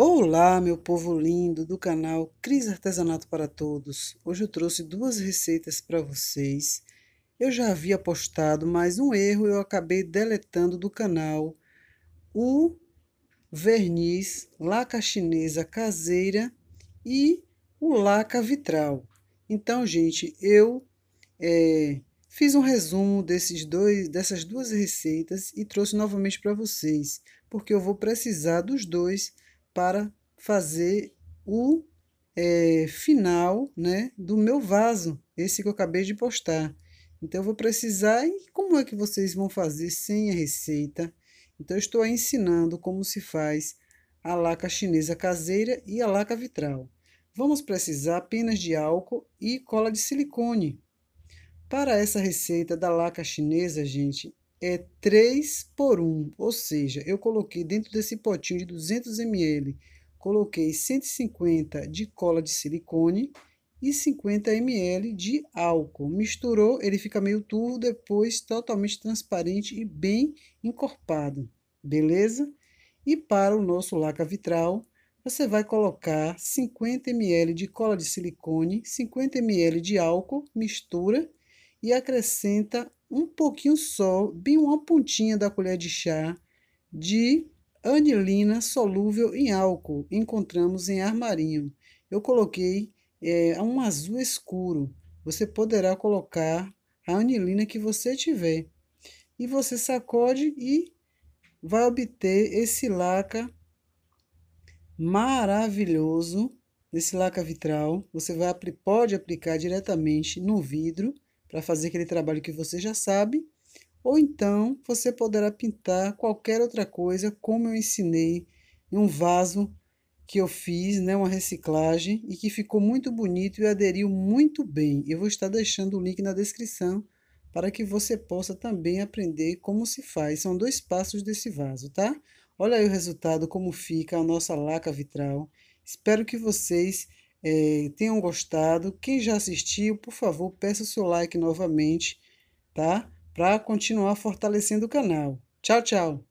Olá, meu povo lindo do canal Cris Artesanato para Todos. Hoje eu trouxe duas receitas para vocês. Eu já havia postado, mas um erro eu acabei deletando do canal. O verniz laca chinesa caseira e o laca vitral. Então, gente, eu é, fiz um resumo desses dois, dessas duas receitas e trouxe novamente para vocês, porque eu vou precisar dos dois para fazer o é, final né, do meu vaso, esse que eu acabei de postar. Então, eu vou precisar, e como é que vocês vão fazer sem a receita? Então, eu estou ensinando como se faz a laca chinesa caseira e a laca vitral. Vamos precisar apenas de álcool e cola de silicone. Para essa receita da laca chinesa, gente, é 3 por 1, ou seja, eu coloquei dentro desse potinho de 200 ml, coloquei 150 de cola de silicone e 50 ml de álcool. Misturou, ele fica meio turvo, depois totalmente transparente e bem encorpado, beleza? E para o nosso laca vitral, você vai colocar 50 ml de cola de silicone, 50 ml de álcool, mistura e acrescenta um pouquinho só, bem uma pontinha da colher de chá de anilina solúvel em álcool, encontramos em armarinho. Eu coloquei é, um azul escuro. Você poderá colocar a anilina que você tiver. E você sacode e vai obter esse laca maravilhoso, esse laca vitral. Você vai, pode aplicar diretamente no vidro para fazer aquele trabalho que você já sabe, ou então você poderá pintar qualquer outra coisa, como eu ensinei em um vaso que eu fiz, né, uma reciclagem e que ficou muito bonito e aderiu muito bem. Eu vou estar deixando o link na descrição para que você possa também aprender como se faz. São dois passos desse vaso, tá? Olha aí o resultado como fica a nossa laca vitral. Espero que vocês é, tenham gostado. Quem já assistiu, por favor, peça o seu like novamente, tá? Para continuar fortalecendo o canal. Tchau, tchau!